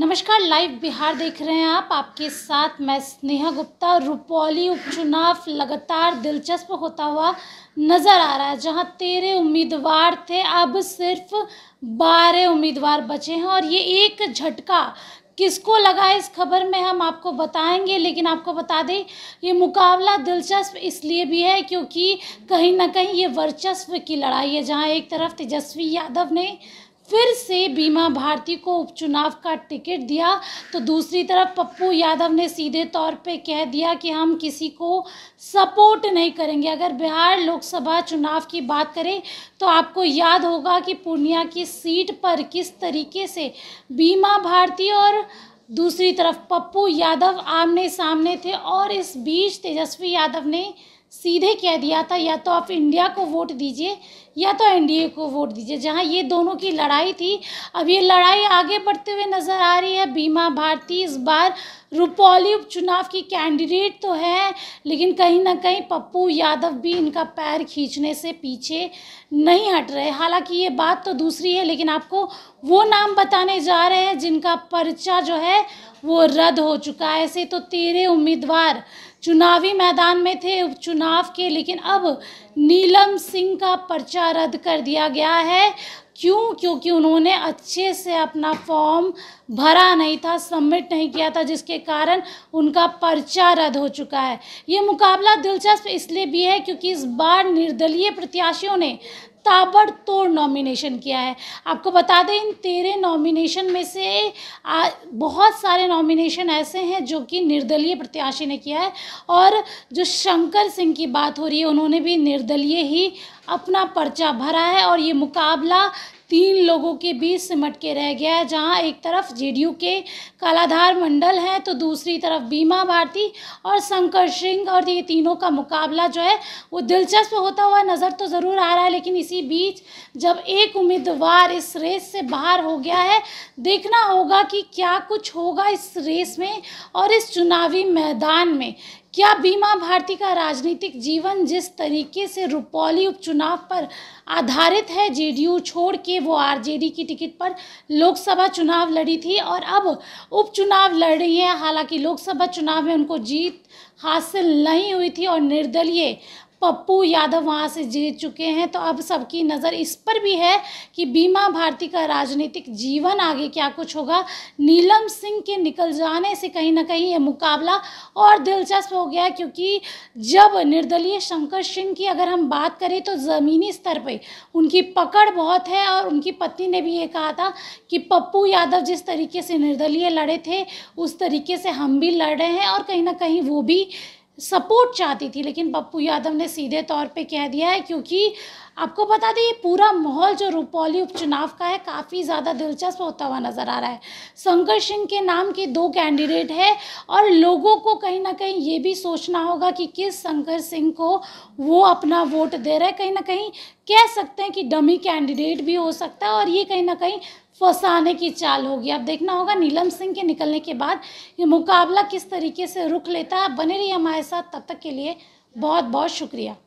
नमस्कार लाइव बिहार देख रहे हैं आप आपके साथ मैं स्नेहा गुप्ता रुपौली उपचुनाव लगातार दिलचस्प होता हुआ नज़र आ रहा है जहां तेरह उम्मीदवार थे अब सिर्फ बारह उम्मीदवार बचे हैं और ये एक झटका किसको लगा इस खबर में हम आपको बताएंगे लेकिन आपको बता दें ये मुकाबला दिलचस्प इसलिए भी है क्योंकि कहीं ना कहीं ये वर्चस्व की लड़ाई है जहाँ एक तरफ तेजस्वी यादव ने फिर से बीमा भारती को उपचुनाव का टिकट दिया तो दूसरी तरफ पप्पू यादव ने सीधे तौर पे कह दिया कि हम किसी को सपोर्ट नहीं करेंगे अगर बिहार लोकसभा चुनाव की बात करें तो आपको याद होगा कि पूर्णिया की सीट पर किस तरीके से बीमा भारती और दूसरी तरफ पप्पू यादव आमने सामने थे और इस बीच तेजस्वी यादव ने सीधे कह दिया था या तो आप इंडिया को वोट दीजिए या तो एनडीए को वोट दीजिए जहां ये दोनों की लड़ाई थी अब ये लड़ाई आगे बढ़ते हुए नज़र आ रही है बीमा भारती इस बार रुपौली उपचुनाव की कैंडिडेट तो है लेकिन कहीं ना कहीं पप्पू यादव भी इनका पैर खींचने से पीछे नहीं हट रहे हालांकि ये बात तो दूसरी है लेकिन आपको वो नाम बताने जा रहे हैं जिनका पर्चा जो है वो रद्द हो चुका है ऐसे तो तेरह उम्मीदवार चुनावी मैदान में थे उपचुनाव के लेकिन अब नीलम सिंह का पर्चा रद्द कर दिया गया है क्यों क्योंकि उन्होंने अच्छे से अपना फॉर्म भरा नहीं था सबमिट नहीं किया था जिसके कारण उनका पर्चा रद्द हो चुका है ये मुकाबला दिलचस्प इसलिए भी है क्योंकि इस बार निर्दलीय प्रत्याशियों ने ताबड़तोड़ नॉमिनेशन किया है आपको बता दें इन तेरह नॉमिनेशन में से आ, बहुत सारे नॉमिनेशन ऐसे हैं जो कि निर्दलीय प्रत्याशी ने किया है और जो शंकर सिंह की बात हो रही है उन्होंने भी निर्दलीय ही अपना पर्चा भरा है और ये मुकाबला तीन लोगों के बीच सिमट के रह गया है जहाँ एक तरफ जेडीयू के कालाधार मंडल हैं तो दूसरी तरफ बीमा भारती और शंकर सिंह और ये तीनों का मुकाबला जो है वो दिलचस्प होता हुआ नज़र तो ज़रूर आ रहा है लेकिन इसी बीच जब एक उम्मीदवार इस रेस से बाहर हो गया है देखना होगा कि क्या कुछ होगा इस रेस में और इस चुनावी मैदान में क्या बीमा भारती का राजनीतिक जीवन जिस तरीके से रुपौली उपचुनाव पर आधारित है जेडीयू छोड़ के वो आरजेडी की टिकट पर लोकसभा चुनाव लड़ी थी और अब उपचुनाव लड़ रही हैं हालांकि लोकसभा चुनाव में उनको जीत हासिल नहीं हुई थी और निर्दलीय पप्पू यादव वहाँ से जीत चुके हैं तो अब सबकी नज़र इस पर भी है कि बीमा भारती का राजनीतिक जीवन आगे क्या कुछ होगा नीलम सिंह के निकल जाने से कहीं ना कहीं ये मुकाबला और दिलचस्प हो गया क्योंकि जब निर्दलीय शंकर सिंह की अगर हम बात करें तो ज़मीनी स्तर पर उनकी पकड़ बहुत है और उनकी पत्नी ने भी ये कहा था कि पप्पू यादव जिस तरीके से निर्दलीय लड़े थे उस तरीके से हम भी लड़ रहे हैं और कहीं ना कहीं वो भी सपोर्ट चाहती थी लेकिन पप्पू यादव ने सीधे तौर पे कह दिया है क्योंकि आपको बता दें ये पूरा माहौल जो रुपौली उपचुनाव का है काफ़ी ज़्यादा दिलचस्प होता हुआ नज़र आ रहा है शंकर सिंह के नाम के दो कैंडिडेट हैं और लोगों को कहीं ना कहीं ये भी सोचना होगा कि किस शंकर सिंह को वो अपना वोट दे रहा है कहीं ना कहीं कह सकते हैं कि डमी कैंडिडेट भी हो सकता है और ये कहीं ना कहीं फंसाने की चाल होगी आप देखना होगा नीलम सिंह के निकलने के बाद ये मुकाबला किस तरीके से रुख लेता है बने रही हमारे साथ तब तक के लिए बहुत बहुत शुक्रिया